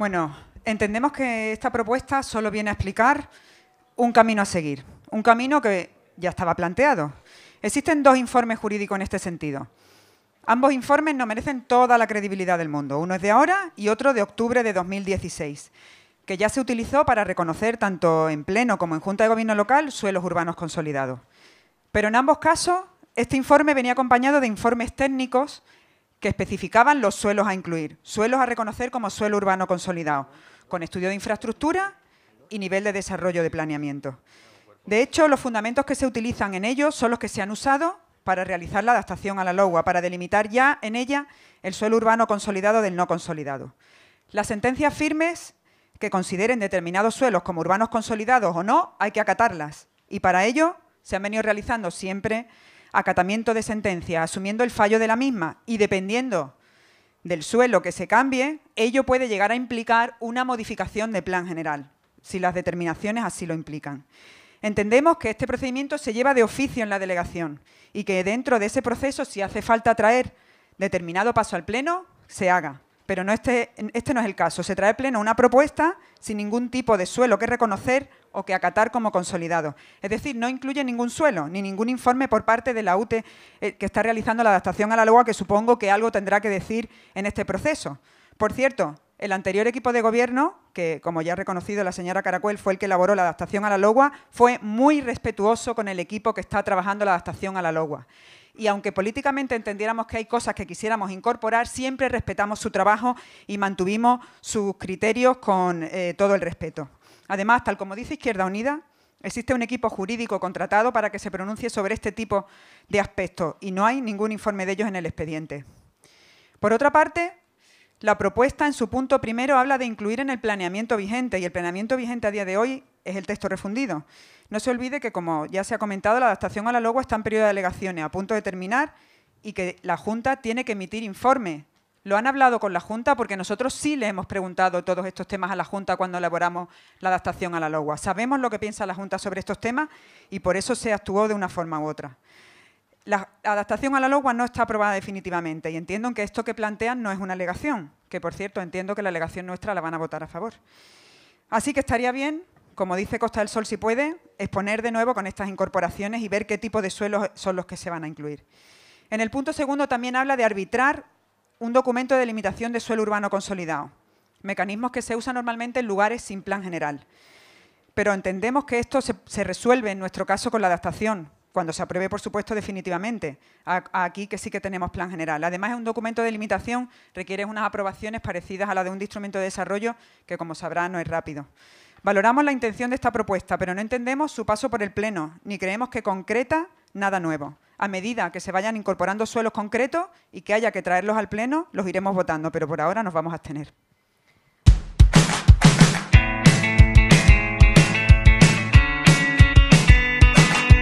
Bueno, entendemos que esta propuesta solo viene a explicar un camino a seguir, un camino que ya estaba planteado. Existen dos informes jurídicos en este sentido. Ambos informes no merecen toda la credibilidad del mundo. Uno es de ahora y otro de octubre de 2016, que ya se utilizó para reconocer tanto en Pleno como en Junta de Gobierno Local suelos urbanos consolidados. Pero en ambos casos, este informe venía acompañado de informes técnicos que especificaban los suelos a incluir, suelos a reconocer como suelo urbano consolidado, con estudio de infraestructura y nivel de desarrollo de planeamiento. De hecho, los fundamentos que se utilizan en ellos son los que se han usado para realizar la adaptación a la LOGUA, para delimitar ya en ella el suelo urbano consolidado del no consolidado. Las sentencias firmes que consideren determinados suelos como urbanos consolidados o no, hay que acatarlas. Y para ello se han venido realizando siempre acatamiento de sentencia, asumiendo el fallo de la misma y dependiendo del suelo que se cambie, ello puede llegar a implicar una modificación de plan general, si las determinaciones así lo implican. Entendemos que este procedimiento se lleva de oficio en la delegación y que dentro de ese proceso, si hace falta traer determinado paso al Pleno, se haga pero no este, este no es el caso. Se trae pleno una propuesta sin ningún tipo de suelo que reconocer o que acatar como consolidado. Es decir, no incluye ningún suelo ni ningún informe por parte de la UTE eh, que está realizando la adaptación a la LOA, que supongo que algo tendrá que decir en este proceso. Por cierto, el anterior equipo de gobierno, que como ya ha reconocido la señora Caracuel, fue el que elaboró la adaptación a la logua fue muy respetuoso con el equipo que está trabajando la adaptación a la logua y aunque políticamente entendiéramos que hay cosas que quisiéramos incorporar, siempre respetamos su trabajo y mantuvimos sus criterios con eh, todo el respeto. Además, tal como dice Izquierda Unida, existe un equipo jurídico contratado para que se pronuncie sobre este tipo de aspectos y no hay ningún informe de ellos en el expediente. Por otra parte, la propuesta en su punto primero habla de incluir en el planeamiento vigente y el planeamiento vigente a día de hoy es el texto refundido. No se olvide que, como ya se ha comentado, la adaptación a la LOGUA está en periodo de alegaciones a punto de terminar y que la Junta tiene que emitir informe. Lo han hablado con la Junta porque nosotros sí le hemos preguntado todos estos temas a la Junta cuando elaboramos la adaptación a la LOGUA. Sabemos lo que piensa la Junta sobre estos temas y por eso se actuó de una forma u otra. La adaptación a la LOGUA no está aprobada definitivamente y entiendo que esto que plantean no es una alegación, que por cierto entiendo que la alegación nuestra la van a votar a favor. Así que estaría bien como dice Costa del Sol, si puede, exponer de nuevo con estas incorporaciones y ver qué tipo de suelos son los que se van a incluir. En el punto segundo también habla de arbitrar un documento de limitación de suelo urbano consolidado, mecanismos que se usan normalmente en lugares sin plan general. Pero entendemos que esto se, resuelve en nuestro caso con la adaptación, cuando se apruebe, por supuesto, definitivamente. aquí que sí que tenemos plan general. Además, un documento de limitación, requiere unas aprobaciones parecidas a las de un instrumento de desarrollo, que como sabrá no es rápido. Valoramos la intención de esta propuesta, pero no entendemos su paso por el Pleno, ni creemos que concreta nada nuevo. A medida que se vayan incorporando suelos concretos y que haya que traerlos al Pleno, los iremos votando, pero por ahora nos vamos a abstener.